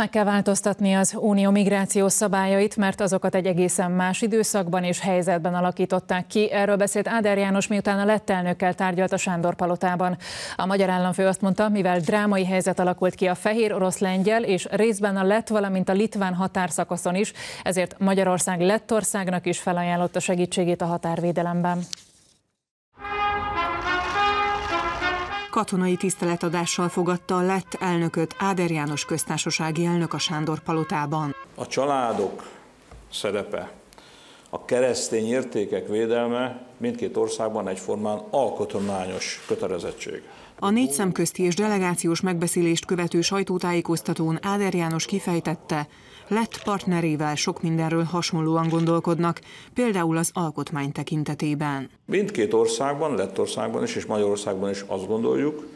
Meg kell változtatni az unió migrációs szabályait, mert azokat egy egészen más időszakban és helyzetben alakították ki. Erről beszélt Áder János, miután a lett elnökkel tárgyalt a Sándor Palotában. A magyar államfő azt mondta, mivel drámai helyzet alakult ki a fehér orosz-lengyel és részben a lett, valamint a litván határszakaszon is, ezért Magyarország lettországnak is felajánlotta segítségét a határvédelemben. Katonai tiszteletadással fogadta a lett elnököt Áder János köztársasági elnök a Sándor palotában. A családok szerepe a keresztény értékek védelme mindkét országban egyformán alkotmányos kötelezettség. A négy szemközti és delegációs megbeszélést követő sajtótájékoztatón Áder János kifejtette, lett partnerével sok mindenről hasonlóan gondolkodnak, például az alkotmány tekintetében. Mindkét országban, országban is és Magyarországban is azt gondoljuk,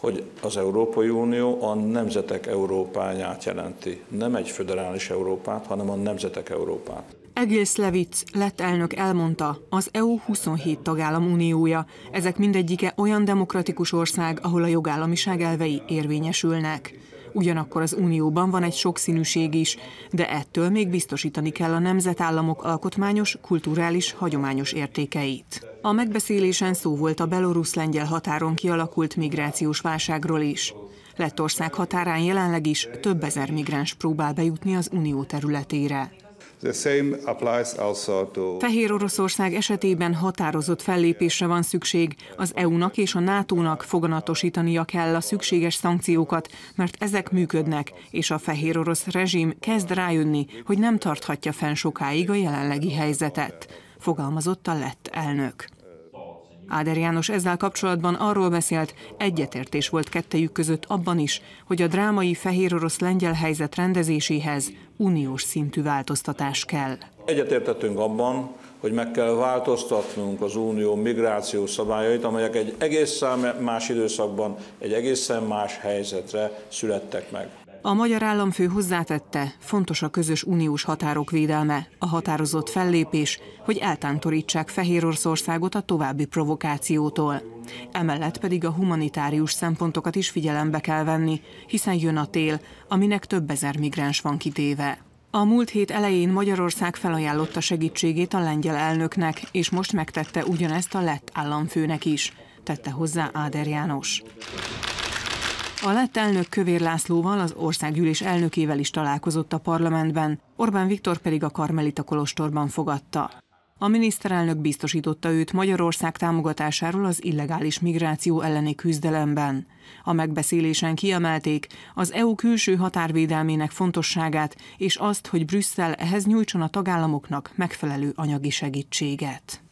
hogy az Európai Unió a nemzetek Európáját jelenti. Nem egy föderális Európát, hanem a nemzetek Európát. Egész Levic lett elnök elmondta, az EU 27 tagállam uniója. Ezek mindegyike olyan demokratikus ország, ahol a jogállamiság elvei érvényesülnek. Ugyanakkor az Unióban van egy sokszínűség is, de ettől még biztosítani kell a nemzetállamok alkotmányos, kulturális, hagyományos értékeit. A megbeszélésen szó volt a belorusz-lengyel határon kialakult migrációs válságról is. Lettország határán jelenleg is több ezer migráns próbál bejutni az Unió területére. Fehér Oroszország esetében határozott fellépésre van szükség. Az EU-nak és a NATO-nak foganatosítania kell a szükséges szankciókat, mert ezek működnek, és a fehér orosz rezsim kezd rájönni, hogy nem tarthatja fenn sokáig a jelenlegi helyzetet, fogalmazott a lett elnök. Áder János ezzel kapcsolatban arról beszélt, egyetértés volt kettejük között abban is, hogy a drámai fehér orosz lengyel helyzet rendezéséhez uniós szintű változtatás kell. Egyetértettünk abban, hogy meg kell változtatnunk az unió migrációs szabályait, amelyek egy egészen más időszakban, egy egészen más helyzetre születtek meg. A magyar államfő hozzátette, fontos a közös uniós határok védelme, a határozott fellépés, hogy eltántorítsák Fehérorszországot a további provokációtól. Emellett pedig a humanitárius szempontokat is figyelembe kell venni, hiszen jön a tél, aminek több ezer migráns van kitéve. A múlt hét elején Magyarország felajánlotta segítségét a lengyel elnöknek, és most megtette ugyanezt a lett államfőnek is, tette hozzá Áder János. A lett elnök Kövér Lászlóval, az országgyűlés elnökével is találkozott a parlamentben, Orbán Viktor pedig a Karmelita Kolostorban fogadta. A miniszterelnök biztosította őt Magyarország támogatásáról az illegális migráció elleni küzdelemben. A megbeszélésen kiemelték az EU külső határvédelmének fontosságát és azt, hogy Brüsszel ehhez nyújtson a tagállamoknak megfelelő anyagi segítséget.